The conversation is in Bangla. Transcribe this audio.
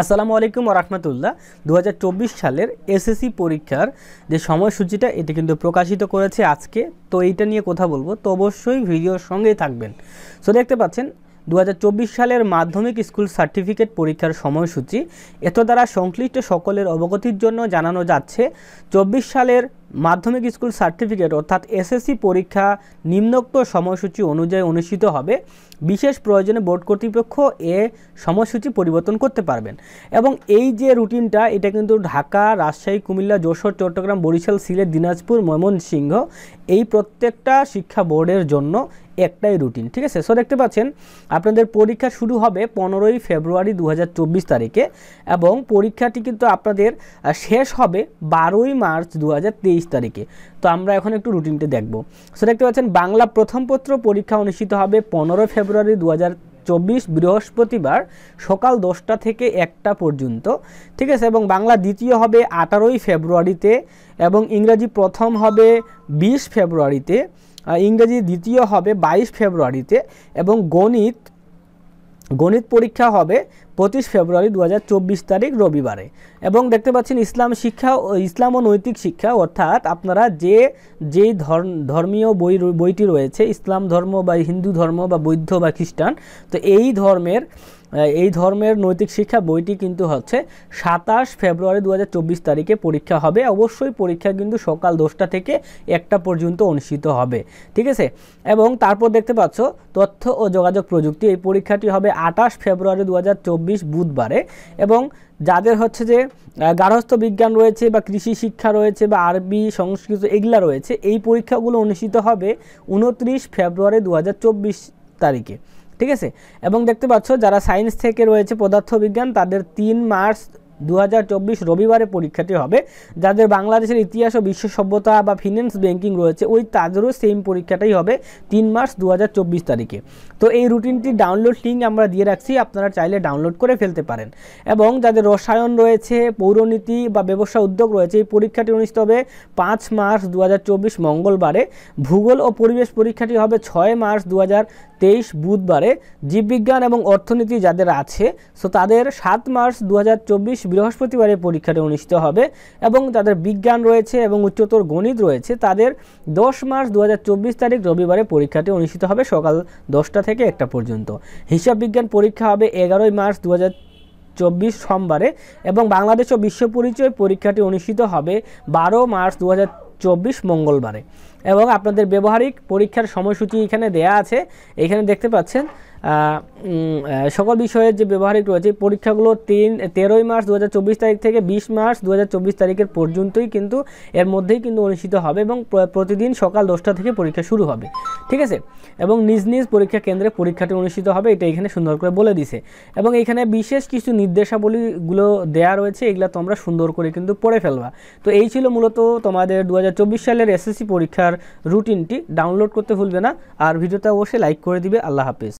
আসসালামু আলাইকুম রহমতুল্লাহ দু সালের এসএসসি পরীক্ষার যে সময়সূচিটা এটি কিন্তু প্রকাশিত করেছে আজকে তো এইটা নিয়ে কথা বলবো তো অবশ্যই ভিডিওর সঙ্গেই থাকবেন সো দেখতে পাচ্ছেন দু সালের মাধ্যমিক স্কুল সার্টিফিকেট পরীক্ষার সময়সূচি এত দ্বারা সংশ্লিষ্ট সকলের অবগতির জন্য জানানো যাচ্ছে চব্বিশ সালের মাধ্যমিক স্কুল সার্টিফিকেট অর্থাৎ এসএসসি পরীক্ষা নিম্নোক্ত সময়সূচি অনুযায়ী অনুষ্ঠিত হবে বিশেষ প্রয়োজনে বোর্ড কর্তৃপক্ষ এ সময়সূচি পরিবর্তন করতে পারবেন এবং এই যে রুটিনটা এটা কিন্তু ঢাকা রাজশাহী কুমিল্লা যশোর চট্টগ্রাম বরিশাল সিলেট দিনাজপুর ময়মনসিংহ এই প্রত্যেকটা শিক্ষা বোর্ডের জন্য একটাই রুটিন ঠিক আছে সো দেখতে পাচ্ছেন আপনাদের পরীক্ষা শুরু হবে পনেরোই ফেব্রুয়ারি দু তারিখে এবং পরীক্ষাটি কিন্তু আপনাদের শেষ হবে বারোই মার্চ দু বিশ তারিখে তো আমরা এখন একটু রুটিনটা দেখব সো দেখতে পাচ্ছেন বাংলা প্রথম পত্র পরীক্ষা অনুষ্ঠিত হবে পনেরোই ফেব্রুয়ারি দু চব্বিশ বৃহস্পতিবার সকাল দশটা থেকে একটা পর্যন্ত ঠিক আছে এবং বাংলা দ্বিতীয় হবে আঠারোই ফেব্রুয়ারিতে এবং ইংরাজি প্রথম হবে ২০ ফেব্রুয়ারিতে ইংরেজি দ্বিতীয় হবে ২২ ফেব্রুয়ারিতে এবং গণিত গণিত পরীক্ষা হবে পঁচিশ ফেব্রুয়ারি দু তারিখ রবিবারে এবং দেখতে পাচ্ছেন ইসলাম শিক্ষা ইসলাম ও নৈতিক শিক্ষা অর্থাৎ আপনারা যে যেই ধর্মীয় বই বইটি রয়েছে ইসলাম ধর্ম বা হিন্দু ধর্ম বা বৌদ্ধ বা খ্রিস্টান তো এই ধর্মের এই ধর্মের নৈতিক শিক্ষা বইটি কিন্তু হচ্ছে সাতাশ ফেব্রুয়ারি দু তারিখে পরীক্ষা হবে অবশ্যই পরীক্ষা কিন্তু সকাল দশটা থেকে একটা পর্যন্ত অনুষ্ঠিত হবে ঠিক আছে এবং তারপর দেখতে পাচ্ছ তথ্য ও যোগাযোগ প্রযুক্তি এই পরীক্ষাটি হবে আঠাশ ফেব্রুয়ারি দু বুধবারে এবং যাদের হচ্ছে যে গার্হস্থ্য বিজ্ঞান রয়েছে বা কৃষি শিক্ষা রয়েছে বা আরবি সংস্কৃত এগুলা রয়েছে এই পরীক্ষাগুলো অনুষ্ঠিত হবে উনত্রিশ ফেব্রুয়ারি দু তারিখে ঠিক আছে এবং দেখতে পাচ্ছ যারা সায়েন্স থেকে রয়েছে পদার্থবিজ্ঞান তাদের তিন মার্চ দু রবিবারে পরীক্ষাটি হবে যাদের বাংলাদেশের ইতিহাস ও বিশ্ব সভ্যতা বা ফিন্যান্স ব্যাংকিং রয়েছে ওই তাদেরও সেম পরীক্ষাটাই হবে তিন মার্চ দু তারিখে তো এই রুটিনটি ডাউনলোড লিঙ্ক আমরা দিয়ে রাখছি আপনারা চাইলে ডাউনলোড করে ফেলতে পারেন এবং যাদের রসায়ন রয়েছে পৌরনীতি বা ব্যবসা উদ্যোগ রয়েছে এই পরীক্ষাটি অনুষ্ঠিত হবে পাঁচ মার্চ দু মঙ্গলবারে ভূগোল ও পরিবেশ পরীক্ষাটি হবে ছয় মার্চ দু তেইশ বুধবারে জীববিজ্ঞান এবং অর্থনীতি যাদের আছে সো তাদের সাত মার্চ দু বৃহস্পতিবারে পরীক্ষাটি অনুষ্ঠিত হবে এবং তাদের বিজ্ঞান রয়েছে এবং উচ্চতর গণিত রয়েছে তাদের দশ মার্চ দু তারিখ রবিবারে পরীক্ষাটি অনুষ্ঠিত হবে সকাল দশটা থেকে একটা পর্যন্ত হিসাব বিজ্ঞান পরীক্ষা হবে এগারোই মার্চ দু চব্বিশ সোমবারে এবং বাংলাদেশ ও বিশ্ব পরিচয় পরীক্ষাটি অনুষ্ঠিত হবে বারো মার্চ দু চব্বিশ মঙ্গলবারে এবং আপনাদের ব্যবহারিক পরীক্ষার সময়সূচি এখানে দেয়া আছে এখানে দেখতে পাচ্ছেন সকল বিষয়ের যে ব্যবহারিক রয়েছে পরীক্ষাগুলো তিন তেরোই মার্চ দু তারিখ থেকে বিশ মার্চ দু তারিখের পর্যন্তই কিন্তু এর মধ্যেই কিন্তু অনুষ্ঠিত হবে এবং প্রতিদিন সকাল দশটা থেকে পরীক্ষা শুরু হবে ঠিক আছে এবং নিজ নিজ পরীক্ষা কেন্দ্রে পরীক্ষাটি অনুষ্ঠিত হবে এটা এখানে সুন্দর করে বলে দিছে এবং এখানে বিশেষ কিছু নির্দেশাবলীগুলো দেয়া রয়েছে এগুলো তোমরা সুন্দর করে কিন্তু পড়ে ফেলবা তো এই ছিল মূলত তোমাদের দু সালের এসএসসি পরীক্ষার রুটিনটি ডাউনলোড করতে ভুলবে না আর ভিডিওটা অবশ্যই লাইক করে দিবে আল্লাহ হাফিজ